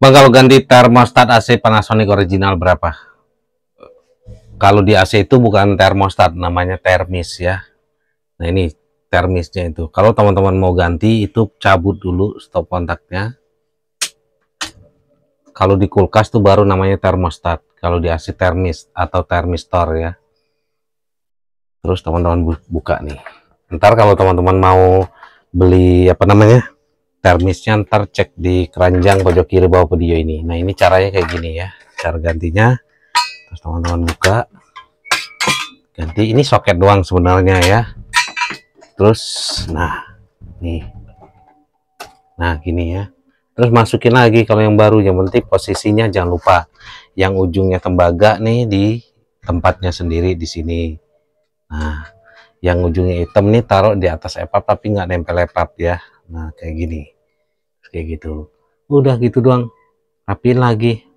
Bang kalau ganti termostat AC Panasonic original berapa? Kalau di AC itu bukan termostat, namanya termis ya. Nah ini termisnya itu. Kalau teman-teman mau ganti itu cabut dulu stop kontaknya. Kalau di kulkas tuh baru namanya termostat. Kalau di AC termis atau termistor ya. Terus teman-teman buka nih. Ntar kalau teman-teman mau beli apa namanya? termisnya ntar cek di keranjang pojok kiri bawah video ini nah ini caranya kayak gini ya cara gantinya terus teman-teman buka ganti ini soket doang sebenarnya ya terus nah nih nah gini ya terus masukin lagi kalau yang baru yang penting posisinya jangan lupa yang ujungnya tembaga nih di tempatnya sendiri di sini nah yang ujungnya hitam nih taruh di atas epap tapi nggak nempel epap ya nah kayak gini kayak gitu udah gitu doang rapiin lagi